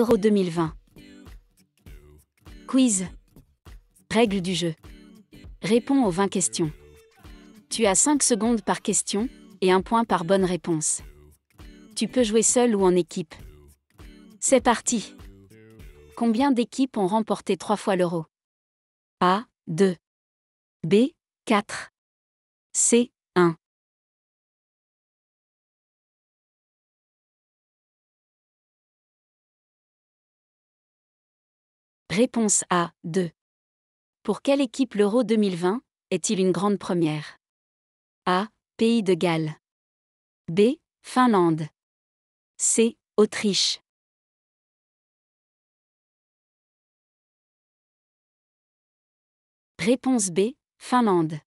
Euro 2020. Quiz. Règle du jeu. Réponds aux 20 questions. Tu as 5 secondes par question et un point par bonne réponse. Tu peux jouer seul ou en équipe. C'est parti. Combien d'équipes ont remporté 3 fois l'Euro A. 2. B. 4. C. Réponse A. 2. Pour quelle équipe l'Euro 2020 est-il une grande première A. Pays de Galles. B. Finlande. C. Autriche. Réponse B. Finlande.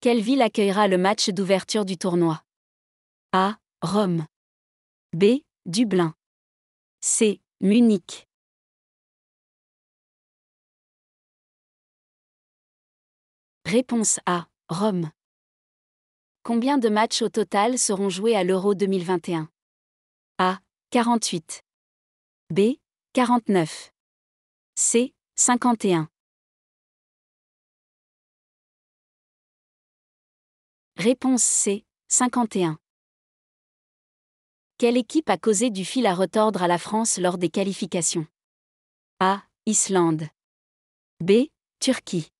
Quelle ville accueillera le match d'ouverture du tournoi A. Rome. B. Dublin. C. Munich. Réponse A. Rome. Combien de matchs au total seront joués à l'Euro 2021 A. 48. B. 49. C. 51. Réponse C. 51. Quelle équipe a causé du fil à retordre à la France lors des qualifications A. Islande. B. Turquie.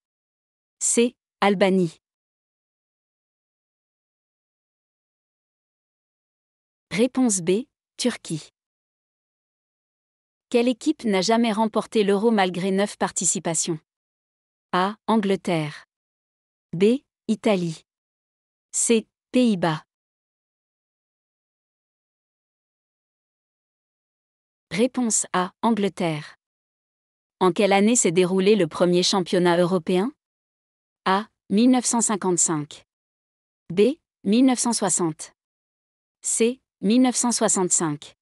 C. Albanie. Réponse B, Turquie. Quelle équipe n'a jamais remporté l'euro malgré 9 participations A. Angleterre. B. Italie. C. Pays-Bas. Réponse A. Angleterre. En quelle année s'est déroulé le premier championnat européen a. 1955. B. 1960. C. 1965.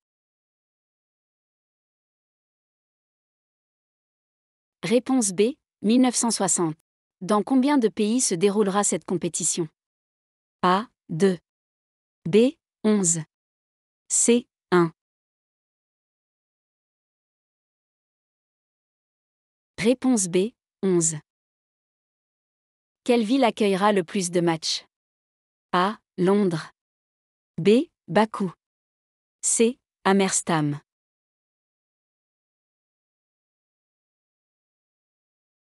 Réponse B. 1960. Dans combien de pays se déroulera cette compétition A. 2. B. 11. C. 1. Réponse B. 11. Quelle ville accueillera le plus de matchs A. Londres. B. Bakou. C. Amerstam.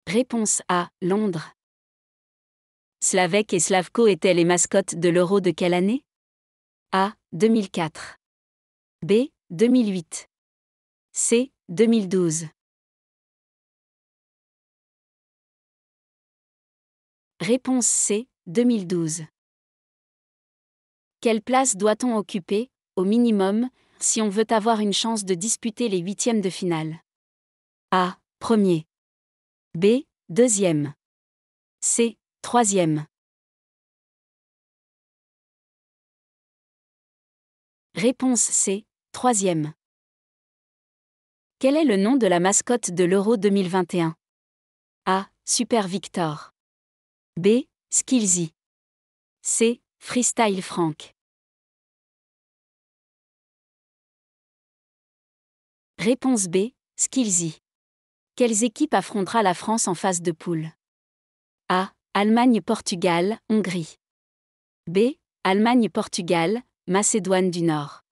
Réponse A. Londres. Slavek et Slavko étaient les mascottes de l'Euro de quelle année A. 2004. B. 2008. C. 2012. Réponse C, 2012. Quelle place doit-on occuper, au minimum, si on veut avoir une chance de disputer les huitièmes de finale A. Premier. B. Deuxième. C. Troisième. Réponse C. Troisième. Quel est le nom de la mascotte de l'Euro 2021 A. Super Victor. B. Skillsy. C. Freestyle Frank. Réponse B. Skillsy. Quelles équipes affrontera la France en phase de poule A. Allemagne-Portugal, Hongrie. B. Allemagne-Portugal, Macédoine du Nord.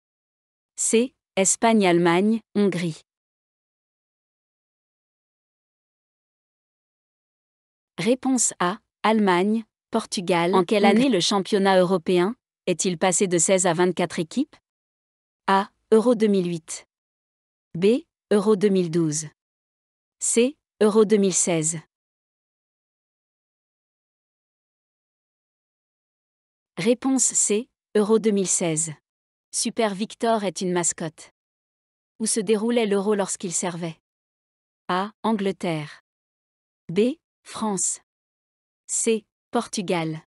C. Espagne-Allemagne, Hongrie. Réponse A. Allemagne, Portugal. En quelle année le championnat européen est-il passé de 16 à 24 équipes A. Euro 2008. B. Euro 2012. C. Euro 2016. Réponse C. Euro 2016. Super Victor est une mascotte. Où se déroulait l'Euro lorsqu'il servait A. Angleterre. B. France. C. Portugal.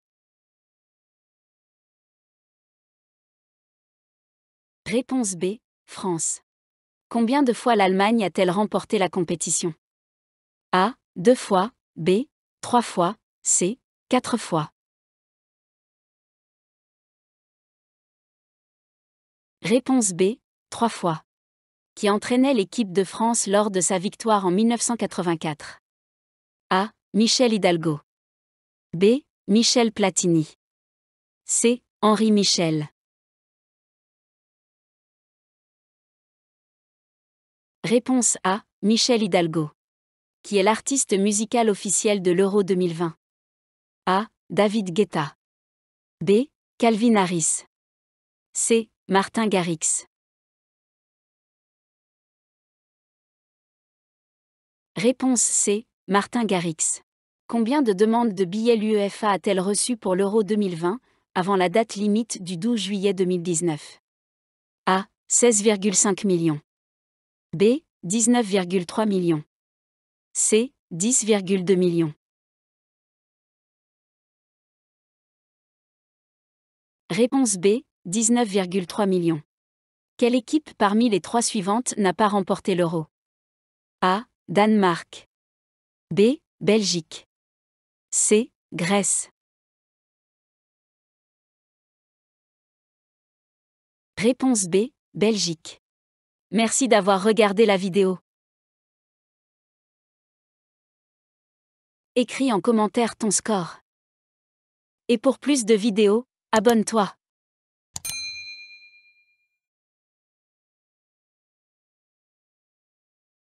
Réponse B. France. Combien de fois l'Allemagne a-t-elle remporté la compétition A. Deux fois. B. Trois fois. C. Quatre fois. Réponse B. Trois fois. Qui entraînait l'équipe de France lors de sa victoire en 1984 A. Michel Hidalgo. B. Michel Platini. C. Henri Michel. Réponse A. Michel Hidalgo. Qui est l'artiste musical officiel de l'Euro 2020 A. David Guetta. B. Calvin Harris. C. Martin Garrix. Réponse C. Martin Garrix. Combien de demandes de billets l'UEFA a-t-elle reçues pour l'Euro 2020, avant la date limite du 12 juillet 2019 A. 16,5 millions. B. 19,3 millions. C. 10,2 millions. Réponse B. 19,3 millions. Quelle équipe parmi les trois suivantes n'a pas remporté l'euro A. Danemark. B. Belgique. C. Grèce. Réponse B. Belgique. Merci d'avoir regardé la vidéo. Écris en commentaire ton score. Et pour plus de vidéos, abonne-toi.